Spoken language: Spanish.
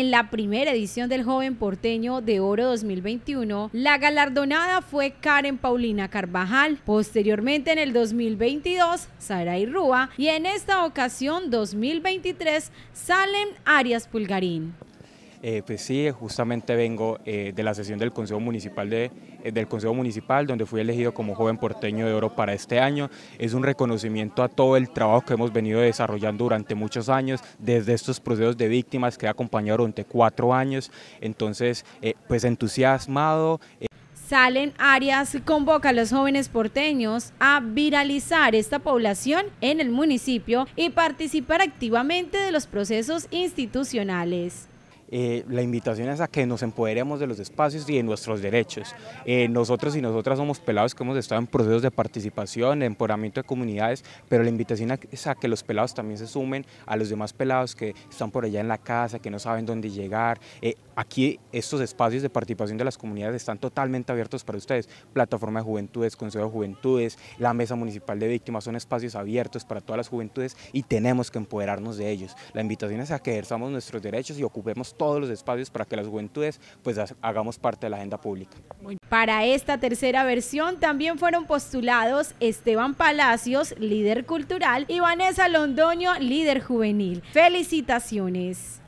en la primera edición del Joven Porteño de Oro 2021, la galardonada fue Karen Paulina Carvajal, posteriormente en el 2022 Saray Rúa y en esta ocasión 2023 Salem Arias Pulgarín. Eh, pues sí, justamente vengo eh, de la sesión del Consejo Municipal de, eh, del Consejo Municipal, donde fui elegido como joven porteño de oro para este año. Es un reconocimiento a todo el trabajo que hemos venido desarrollando durante muchos años, desde estos procesos de víctimas que he acompañado durante cuatro años. Entonces, pues entusiasmado. Salen Arias convoca a los jóvenes porteños a viralizar esta población en el municipio y participar activamente de los procesos institucionales. Eh, la invitación es a que nos empoderemos de los espacios y de nuestros derechos. Eh, nosotros y nosotras somos pelados que hemos estado en procesos de participación, de empoderamiento de comunidades, pero la invitación es a que los pelados también se sumen a los demás pelados que están por allá en la casa, que no saben dónde llegar, eh, aquí estos espacios de participación de las comunidades están totalmente abiertos para ustedes. Plataforma de Juventudes, Consejo de Juventudes, la Mesa Municipal de Víctimas son espacios abiertos para todas las juventudes y tenemos que empoderarnos de ellos. La invitación es a que ejerzamos nuestros derechos y ocupemos todos los espacios para que las juventudes pues, hagamos parte de la agenda pública. Para esta tercera versión también fueron postulados Esteban Palacios, líder cultural, y Vanessa Londoño, líder juvenil. Felicitaciones.